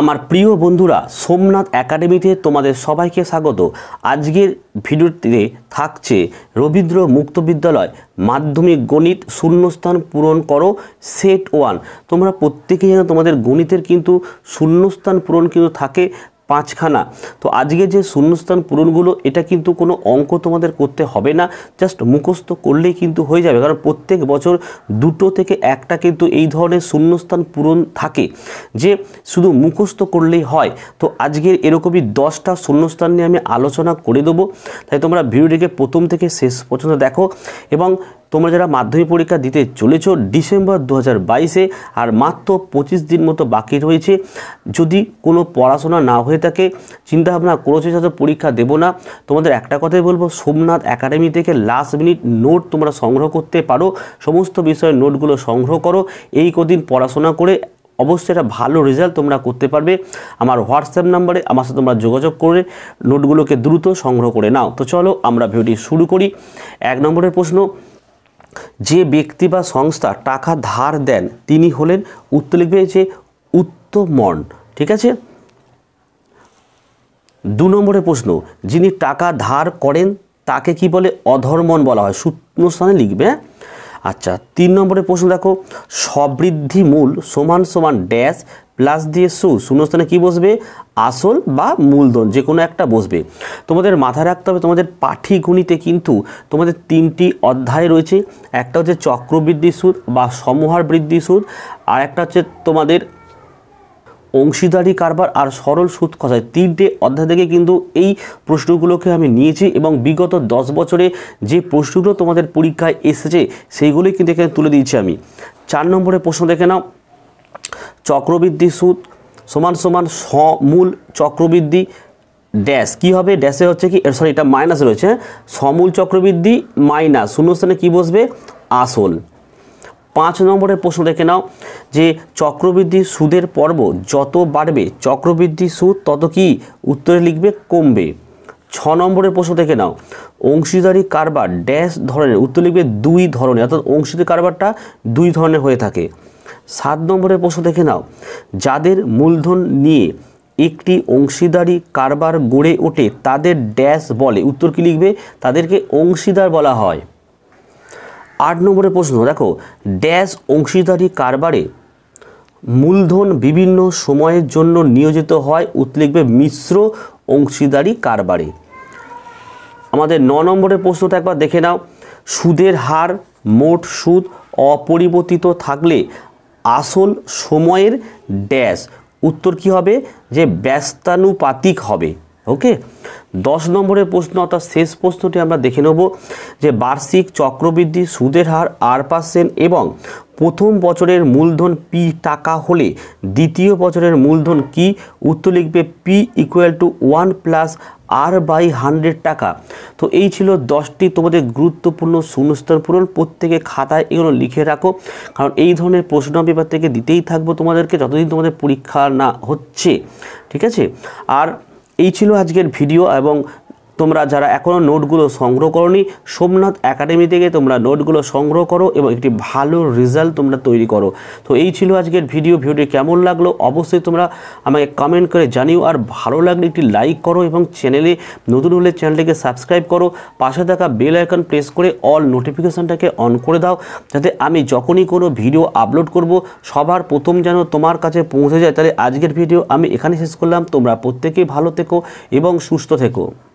আমার প্রিয় বন্ধুরা সোমনাথ একাডেমিতে তোমাদের সবাইকে স্বাগত আজকের ভিডিওতে থাকছে রবীন্দ্র মুক্ত বিদ্যালয় মাধ্যমিক গণিত শূন্যস্থান পূরণ করো সেট ওয়ান তোমরা প্রত্যেকেই যেন তোমাদের গণিতের কিন্তু শূন্যস্থান পূরণ কিন্তু থাকে পাঁচখানা তো আজকে যে শূন্যস্থান পূরণগুলো এটা কিন্তু কোনো অঙ্ক তোমাদের করতে হবে না জাস্ট মুখস্থ করলেই কিন্তু হয়ে যাবে কারণ প্রত্যেক বছর দুটো থেকে একটা কিন্তু এই ধরনের শূন্যস্থান পূরণ থাকে যে শুধু মুখস্থ করলেই হয় তো আজকের এরকমই দশটা শূন্যস্থান নিয়ে আমি আলোচনা করে দেবো তাই তোমরা ভিডিওটিকে প্রথম থেকে শেষ পর্যন্ত দেখো এবং তোমরা যারা মাধ্যমিক পরীক্ষা দিতে চলেছ ডিসেম্বর দু হাজার আর মাত্র পঁচিশ দিন মতো বাকি রয়েছে যদি কোনো পড়াশোনা না হয়ে থাকে চিন্তাভাবনা করেছো যাতে পরীক্ষা দেব না তোমাদের একটা কথাই বলবো সোমনাথ একাডেমি থেকে লাস্ট মিনিট নোট তোমরা সংগ্রহ করতে পারো সমস্ত বিষয়ের নোটগুলো সংগ্রহ করো এই কদিন পড়াশোনা করে অবশ্যই একটা ভালো রেজাল্ট তোমরা করতে পারবে আমার হোয়াটসঅ্যাপ নাম্বারে আমার সাথে তোমরা যোগাযোগ করে নোটগুলোকে দ্রুত সংগ্রহ করে নাও তো চলো আমরা ভিডিও শুরু করি এক নম্বরের প্রশ্ন যে ব্যক্তি বা সংস্থা টাকা ধার দেন তিনি হলেন উত্তর লিখবে যে উত্তমন ঠিক আছে দু নম্বরের প্রশ্ন যিনি টাকা ধার করেন তাকে কি বলে অধর্মন বলা হয় শূন্যস্থানে লিখবে আচ্ছা তিন নম্বরের প্রশ্ন দেখো সমৃদ্ধি মূল সমান সমান ড্যাশ প্লাস দিয়ে সু শূন্যস্থানে কি বসবে আসল বা মূলধন যে কোনো একটা বসবে তোমাদের মাথায় রাখতে হবে তোমাদের পাঠিগণিতে কিন্তু তোমাদের তিনটি অধ্যায় রয়েছে একটা হচ্ছে চক্রবৃদ্ধি সুদ বা সমহার বৃদ্ধি সুদ আর একটা হচ্ছে তোমাদের অংশীদারি কারবার আর সরল সুদ কথায় তিনটে অধ্যায় থেকে কিন্তু এই প্রশ্নগুলোকে আমি নিয়েছি এবং বিগত দশ বছরে যে প্রশ্নগুলো তোমাদের পরীক্ষায় এসেছে সেইগুলোই কিন্তু এখানে তুলে দিয়েছি আমি চার নম্বরে প্রশ্ন দেখে নাও চক্রবৃদ্ধি সুদ সমান সমান সমূল চক্রবৃদ্ধি ড্যাশ কী হবে ড্যাশে হচ্ছে কি সরি এটা মাইনাস রয়েছে সমূল চক্রবৃদ্ধি মাইনাস শূন্যস্থানে কী বসবে আসল পাঁচ নম্বরের প্রশ্ন দেখে নাও যে চক্রবৃদ্ধি সুদের পর্ব যত বাড়বে চক্রবৃদ্ধি সুদ তত কি উত্তরে লিখবে কমবে ছ নম্বরের প্রশ্ন দেখে নাও অংশীদারি কারবার ড্যাশ ধরনের উত্তর লিখবে দুই ধরনের অর্থাৎ অংশীদারি কারবারটা দুই ধরনের হয়ে থাকে সাত নম্বরের প্রশ্ন দেখে নাও যাদের মূলধন নিয়ে একটি অংশীদারি কারবার গড়ে ওঠে তাদের ড্যাশ বলে উত্তর কি লিখবে তাদেরকে অংশীদার বলা হয় আট নম্বরের প্রশ্ন দেখো ড্যাশ অংশীদারি কারবারে মূলধন বিভিন্ন সময়ের জন্য নিয়োজিত হয় লিখবে মিশ্র অংশীদারি কারবারে আমাদের ন নম্বরের প্রশ্নটা একবার দেখে নাও সুদের হার মোট সুদ অপরিবর্তিত থাকলে আসল সময়ের ড্যাশ উত্তর কি হবে যে ব্যস্তানুপাতিক হবে ওকে দশ নম্বরের প্রশ্ন অর্থাৎ শেষ প্রশ্নটি আমরা দেখে নেব যে বার্ষিক চক্রবৃদ্ধি সুদের হার আর পার্সেন্ট এবং প্রথম বছরের মূলধন পি টাকা হলে দ্বিতীয় বছরের মূলধন কি উত্তর লিখবে P equal to one plus R by hundred টাকা তো এই ছিল দশটি তোমাদের গুরুত্বপূর্ণ শূন্যস্থান পূরণ প্রত্যেকে খাতায় এগুলো লিখে রাখো কারণ এই ধরনের প্রশ্ন পেপার থেকে দিতেই থাকবো তোমাদেরকে যতদিন তোমাদের পরীক্ষা না হচ্ছে ঠিক আছে আর এই ছিল আজকের ভিডিও এবং তোমরা যারা এখনও নোটগুলো সংগ্রহ নি সোমনাথ একাডেমি থেকে তোমরা নোটগুলো সংগ্রহ করো এবং একটি ভালো রেজাল্ট তোমরা তৈরি করো তো এই ছিল আজকের ভিডিও ভিডিওটি কেমন লাগলো অবশ্যই তোমরা আমাকে কমেন্ট করে জানিও আর ভালো লাগলে একটি লাইক করো এবং চ্যানেলে নতুন হলে চ্যানেলটিকে সাবস্ক্রাইব করো পাশে থাকা বেল আইকন প্রেস করে অল নোটিফিকেশানটাকে অন করে দাও যাতে আমি যখনই কোনো ভিডিও আপলোড করব সবার প্রথম যেন তোমার কাছে পৌঁছে যায় তাহলে আজকের ভিডিও আমি এখানে শেষ করলাম তোমরা প্রত্যেকেই ভালো থেকো এবং সুস্থ থেকো